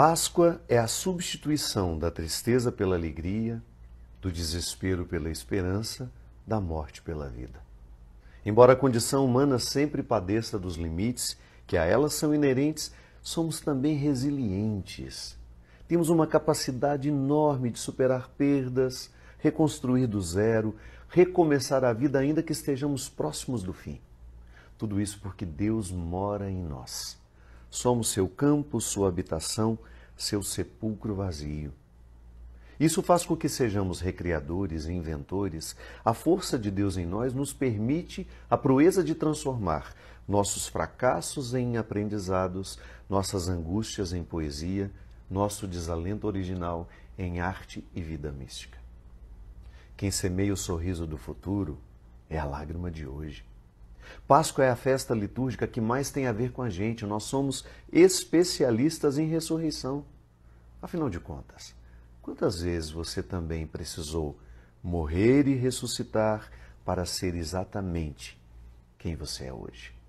Páscoa é a substituição da tristeza pela alegria, do desespero pela esperança, da morte pela vida. Embora a condição humana sempre padeça dos limites que a ela são inerentes, somos também resilientes. Temos uma capacidade enorme de superar perdas, reconstruir do zero, recomeçar a vida ainda que estejamos próximos do fim. Tudo isso porque Deus mora em nós somos seu campo, sua habitação, seu sepulcro vazio. Isso faz com que sejamos recriadores e inventores. A força de Deus em nós nos permite a proeza de transformar nossos fracassos em aprendizados, nossas angústias em poesia, nosso desalento original em arte e vida mística. Quem semeia o sorriso do futuro é a lágrima de hoje. Páscoa é a festa litúrgica que mais tem a ver com a gente. Nós somos especialistas em ressurreição. Afinal de contas, quantas vezes você também precisou morrer e ressuscitar para ser exatamente quem você é hoje?